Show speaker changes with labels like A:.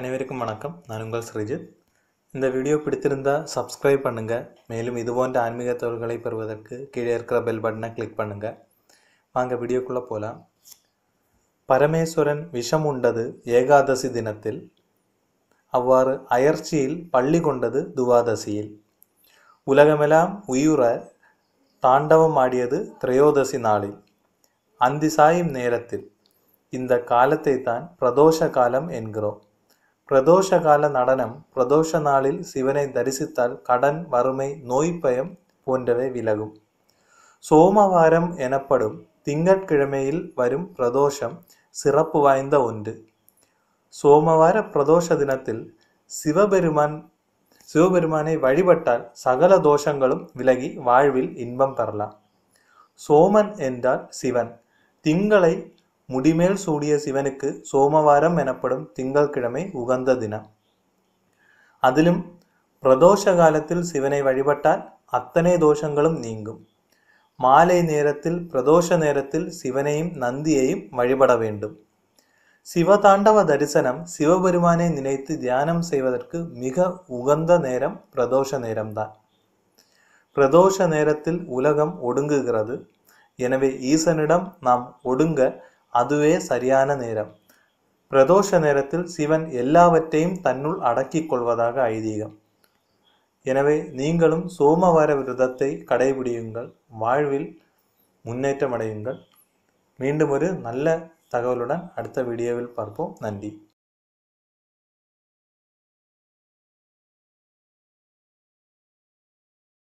A: அனைவருக்கும் வணக்கம் நான் உங்கள் ஸ்ரீஜித் இந்த வீடியோ பிடித்திருந்தால் சப்ஸ்கிரைப் பண்ணுங்கள் மேலும் இது போன்ற ஆன்மீக தகவல்களை பெறுவதற்கு கீழே இருக்கிற பெல் பட்டனை கிளிக் பண்ணுங்கள் வாங்க வீடியோக்குள்ளே போகலாம் பரமேஸ்வரன் விஷம் உண்டது ஏகாதசி தினத்தில் அவ்வாறு அயர்ச்சியில் பள்ளி கொண்டது துவாதசியில் உலகமெல்லாம் உயிர தாண்டவம் ஆடியது திரையோதசி நாளில் அந்தி சாயும் நேரத்தில் இந்த காலத்தை தான் பிரதோஷ காலம் என்கிறோம் பிரதோஷகால நடனம் பிரதோஷ நாளில் சிவனை தரிசித்தால் கடன் வறுமை நோய் பயம் போன்றவை விலகும் சோமவாரம் எனப்படும் திங்கட்கிழமையில் வரும் பிரதோஷம் சிறப்பு வாய்ந்த ஒன்று சோமவார பிரதோஷ தினத்தில் சிவபெருமான் சிவபெருமானை வழிபட்டால் சகல தோஷங்களும் விலகி வாழ்வில் இன்பம் பெறலாம் சோமன் என்றால் சிவன் திங்களை முடிமேல் சூடிய சிவனுக்கு சோமவாரம் எனப்படும் திங்கள்கிழமை உகந்த தினம் அதிலும் பிரதோஷ காலத்தில் சிவனை வழிபட்டால் அத்தனை தோஷங்களும் நீங்கும் மாலை நேரத்தில் பிரதோஷ நேரத்தில் சிவனையும் நந்தியையும் வழிபட வேண்டும் சிவதாண்டவ தரிசனம் சிவபெருமானை நினைத்து தியானம் செய்வதற்கு மிக உகந்த நேரம் பிரதோஷ நேரம்தான் பிரதோஷ நேரத்தில் உலகம் ஒடுங்குகிறது எனவே ஈசனிடம் நாம் ஒடுங்க அதுவே சரியான நேரம் பிரதோஷ நேரத்தில் சிவன் எல்லாவற்றையும் தன்னுள் அடக்கிக் கொள்வதாக ஐதீகம் எனவே நீங்களும் சோமவார விரதத்தை கடைபிடியுங்கள் வாழ்வில் முன்னேற்றம் அடையுங்கள் மீண்டும் ஒரு நல்ல தகவலுடன் அடுத்த வீடியோவில் பார்ப்போம் நன்றி